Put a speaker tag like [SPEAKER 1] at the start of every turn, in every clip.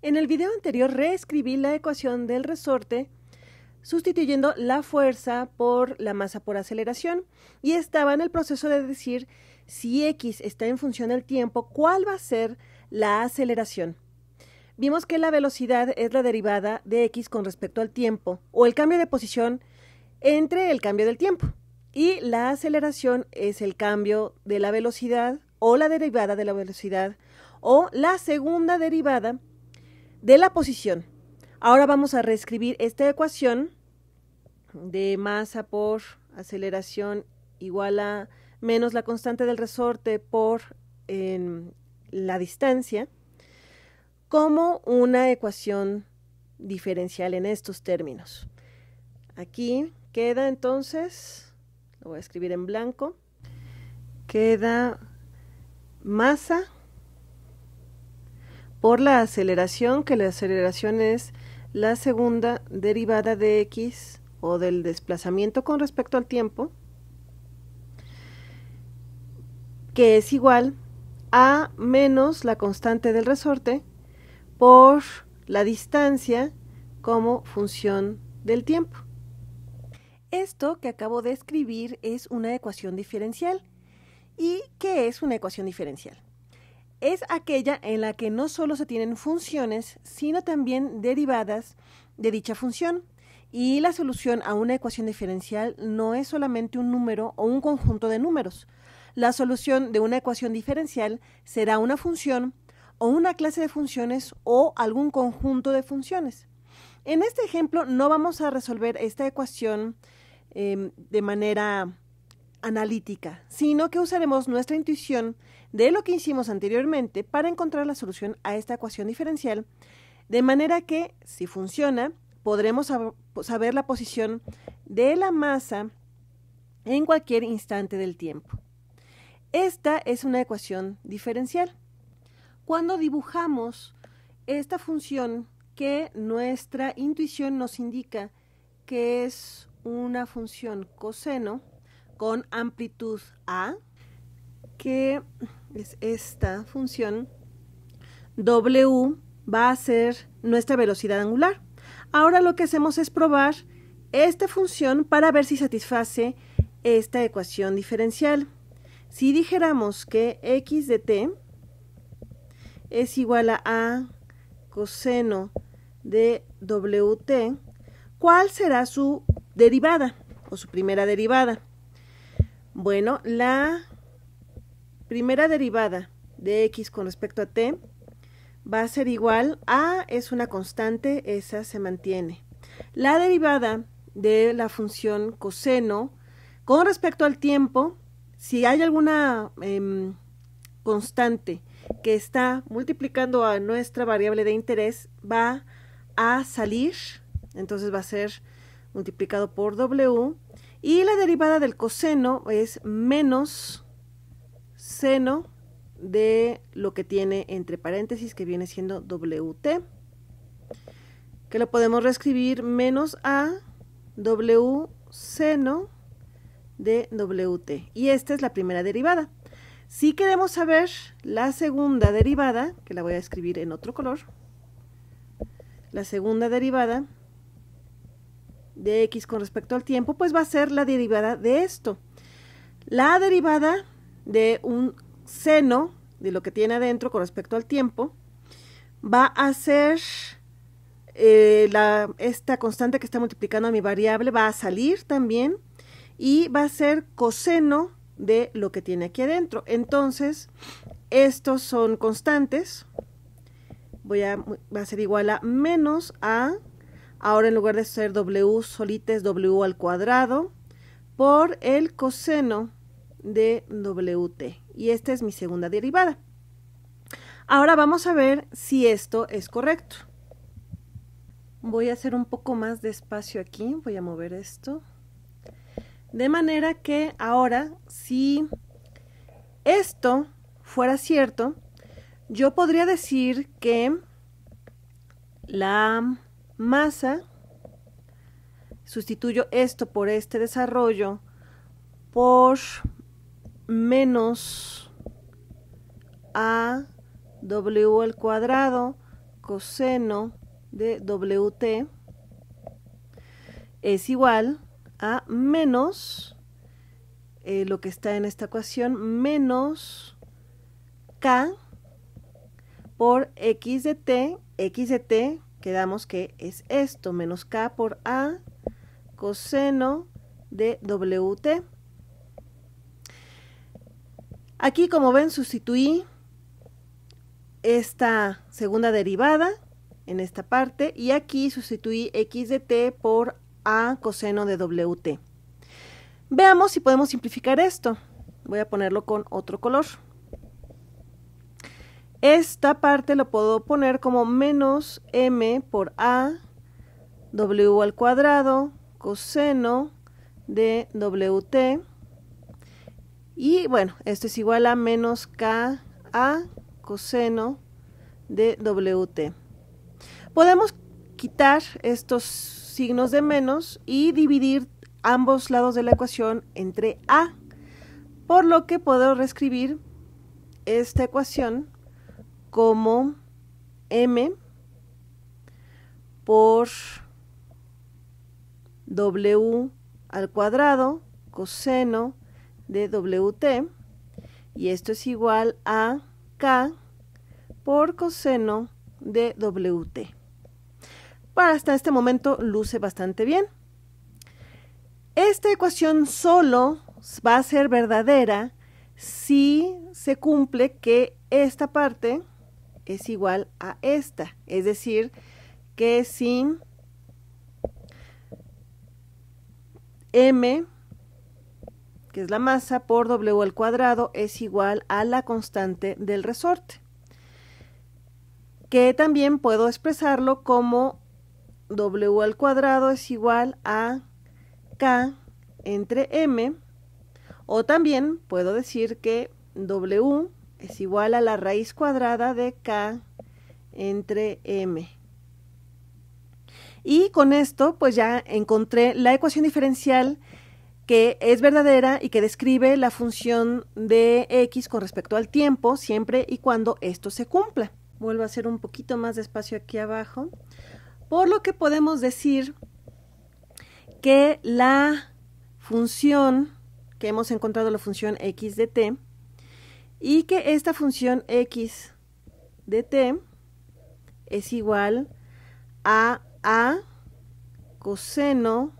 [SPEAKER 1] En el video anterior reescribí la ecuación del resorte sustituyendo la fuerza por la masa por aceleración y estaba en el proceso de decir si x está en función del tiempo, cuál va a ser la aceleración. Vimos que la velocidad es la derivada de x con respecto al tiempo o el cambio de posición entre el cambio del tiempo y la aceleración es el cambio de la velocidad o la derivada de la velocidad o la segunda derivada de la posición. Ahora vamos a reescribir esta ecuación de masa por aceleración igual a menos la constante del resorte por la distancia como una ecuación diferencial en estos términos. Aquí queda entonces, lo voy a escribir en blanco, queda masa por la aceleración, que la aceleración es la segunda derivada de x o del desplazamiento con respecto al tiempo, que es igual a menos la constante del resorte por la distancia como función del tiempo. Esto que acabo de escribir es una ecuación diferencial. ¿Y qué es una ecuación diferencial? es aquella en la que no solo se tienen funciones, sino también derivadas de dicha función. Y la solución a una ecuación diferencial no es solamente un número o un conjunto de números. La solución de una ecuación diferencial será una función o una clase de funciones o algún conjunto de funciones. En este ejemplo no vamos a resolver esta ecuación em, de manera analítica, sino que usaremos nuestra intuición de lo que hicimos anteriormente para encontrar la solución a esta ecuación diferencial, de manera que, si funciona, podremos saber la posición de la masa en cualquier instante del tiempo. Esta es una ecuación diferencial. Cuando dibujamos esta función que nuestra intuición nos indica que es una función coseno, con amplitud A, que es esta función, W va a ser nuestra velocidad angular. Ahora lo que hacemos es probar esta función para ver si satisface esta ecuación diferencial. Si dijéramos que x de t es igual a a coseno de wt, ¿cuál será su derivada o su primera derivada? Bueno, la primera derivada de x con respecto a t va a ser igual a, es una constante, esa se mantiene. La derivada de la función coseno con respecto al tiempo, si hay alguna em, constante que está multiplicando a nuestra variable de interés, va a salir, entonces va a ser multiplicado por w y la derivada del coseno es menos seno de lo que tiene entre paréntesis, que viene siendo WT, que lo podemos reescribir menos a W seno de WT. Y esta es la primera derivada. Si queremos saber la segunda derivada, que la voy a escribir en otro color, la segunda derivada de x con respecto al tiempo, pues va a ser la derivada de esto. La derivada de un seno, de lo que tiene adentro con respecto al tiempo, va a ser eh, la, esta constante que está multiplicando a mi variable, va a salir también y va a ser coseno de lo que tiene aquí adentro. Entonces, estos son constantes. Voy a, va a ser igual a menos a Ahora en lugar de ser W solita es W al cuadrado por el coseno de WT. Y esta es mi segunda derivada. Ahora vamos a ver si esto es correcto. Voy a hacer un poco más de espacio aquí, voy a mover esto. De manera que ahora, si esto fuera cierto, yo podría decir que la masa, sustituyo esto por este desarrollo, por menos a w al cuadrado coseno de wt es igual a menos eh, lo que está en esta ecuación menos k por x de t, x de t quedamos que es esto, menos k por a coseno de wt. Aquí, como ven, sustituí esta segunda derivada en esta parte y aquí sustituí x de t por a coseno de wt. Veamos si podemos simplificar esto. Voy a ponerlo con otro color. Esta parte lo puedo poner como menos m por a w al cuadrado coseno de wt. Y bueno, esto es igual a menos k a coseno de wt. Podemos quitar estos signos de menos y dividir ambos lados de la ecuación entre a, por lo que puedo reescribir esta ecuación como M por W al cuadrado coseno de WT y esto es igual a K por coseno de WT. Para hasta este momento luce bastante bien. Esta ecuación solo va a ser verdadera si se cumple que esta parte es igual a esta. Es decir, que sin m, que es la masa, por w al cuadrado es igual a la constante del resorte. Que también puedo expresarlo como w al cuadrado es igual a k entre m. O también puedo decir que w es igual a la raíz cuadrada de k entre m. Y con esto, pues ya encontré la ecuación diferencial que es verdadera y que describe la función de x con respecto al tiempo, siempre y cuando esto se cumpla. Vuelvo a hacer un poquito más de espacio aquí abajo. Por lo que podemos decir que la función que hemos encontrado, la función x de t, y que esta función x de t es igual a a coseno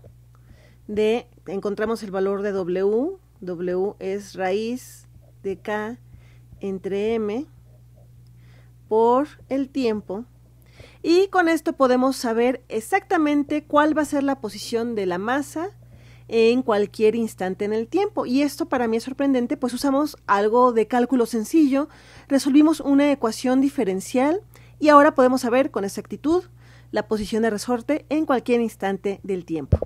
[SPEAKER 1] de, encontramos el valor de w, w es raíz de k entre m por el tiempo. Y con esto podemos saber exactamente cuál va a ser la posición de la masa en cualquier instante en el tiempo. Y esto para mí es sorprendente, pues usamos algo de cálculo sencillo, resolvimos una ecuación diferencial y ahora podemos saber con exactitud la posición de resorte en cualquier instante del tiempo.